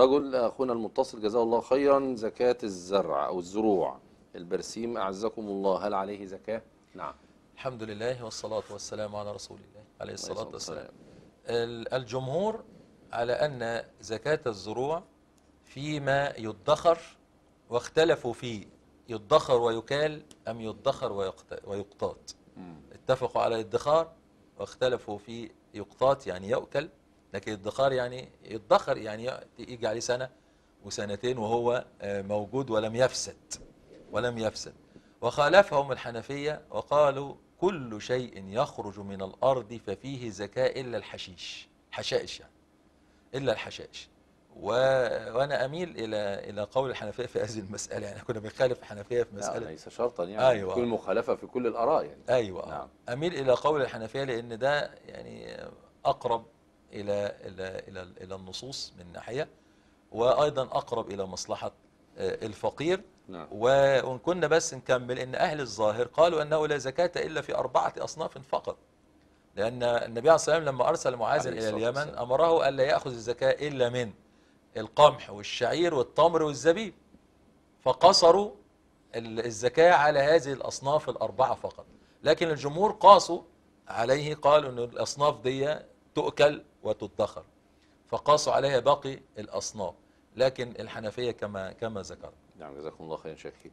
رجل أخونا المتصل جزاه الله خيرا زكاة الزرع أو الزروع البرسيم أعزكم الله هل عليه زكاة؟ نعم الحمد لله والصلاة والسلام على رسول الله عليه الصلاة والسلام الجمهور على أن زكاة الزروع فيما يدخر واختلفوا فيه يدخر ويكال أم يدخر ويقتات اتفقوا على الادخار واختلفوا في يقتات يعني يؤكل لكن الادخار يعني يدخر يعني يجي عليه سنة وسنتين وهو آه، موجود ولم يفسد ولم يفسد وخالفهم الحنفية وقالوا كل شيء يخرج من الأرض ففيه زكاة إلا الحشيش حشائش يعني إلا الحشائش و... وانا اميل الى الى قول الحنفيه في هذه المساله يعني كنا بنخالف الحنفيه في مساله ليس شرطا يعني أيوة. كل مخالفه في كل الاراء يعني ايوه نعم. اميل الى قول الحنفيه لان ده يعني اقرب إلى إلى إلى إلى النصوص من ناحية وأيضا أقرب إلى مصلحة آه، الفقير نعم. وإن كنا بس نكمل إن أهل الظاهر قالوا أنه لا زكاة إلا في أربعة أصناف فقط لأن النبي عليه الصلاة والسلام لما أرسل معاذا إلى اليمن أمره ألا يأخذ الزكاة إلا من القمح والشعير والتمر والزبيب فقصروا الزكاة على هذه الأصناف الأربعة فقط لكن الجمهور قاسوا عليه قالوا أن الأصناف دي تؤكل وتدخر فقاسوا عليها باقي الأصناف لكن الحنفية كما كما ذكرت نعم جزاكم الله خيرا شيخي